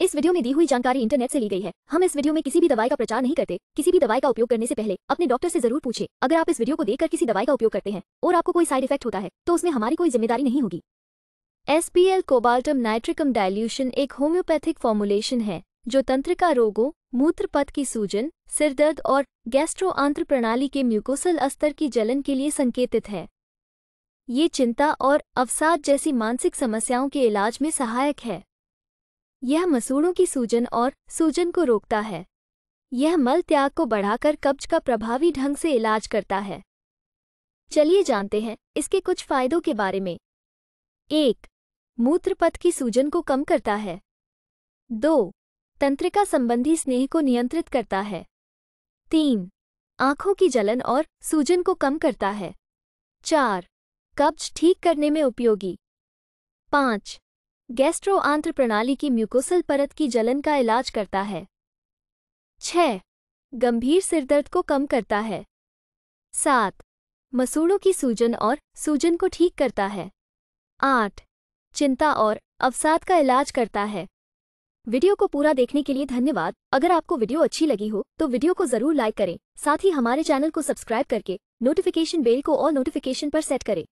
इस वीडियो में दी हुई जानकारी इंटरनेट से ली गई है हम इस वीडियो में किसी भी दवाई का प्रचार नहीं करते किसी भी दवाई का उपयोग करने से पहले अपने डॉक्टर से जरूर पूछे अगर आप इस वीडियो को देखकर किसी दवाई का उपयोग करते हैं और आपको कोई साइड इफेक्ट होता है तो उसमें हमारी कोई जिम्मेदारी नहीं होगी एस कोबाल्टम नाइट्रिकम डायल्यूशन एक होम्योपैथिक फॉर्मुलेशन है जो तंत्रिका रोगों मूत्रपथ की सूजन सिरदर्द और गैस्ट्रो आंत्र प्रणाली के म्यूकोसल स्तर की जलन के लिए संकेतित है ये चिंता और अवसाद जैसी मानसिक समस्याओं के इलाज में सहायक है यह मसूड़ों की सूजन और सूजन को रोकता है यह मल त्याग को बढ़ाकर कब्ज का प्रभावी ढंग से इलाज करता है चलिए जानते हैं इसके कुछ फायदों के बारे में एक मूत्रपथ की सूजन को कम करता है दो तंत्रिका संबंधी स्नेह को नियंत्रित करता है तीन आंखों की जलन और सूजन को कम करता है चार कब्ज ठीक करने में उपयोगी पाँच गैस्ट्रो आंत्र प्रणाली की म्यूकोसल परत की जलन का इलाज करता है छह गंभीर सिरदर्द को कम करता है सात मसूड़ों की सूजन और सूजन को ठीक करता है आठ चिंता और अवसाद का इलाज करता है वीडियो को पूरा देखने के लिए धन्यवाद अगर आपको वीडियो अच्छी लगी हो तो वीडियो को जरूर लाइक करें साथ ही हमारे चैनल को सब्सक्राइब करके नोटिफिकेशन बेल को और नोटिफिकेशन पर सेट करें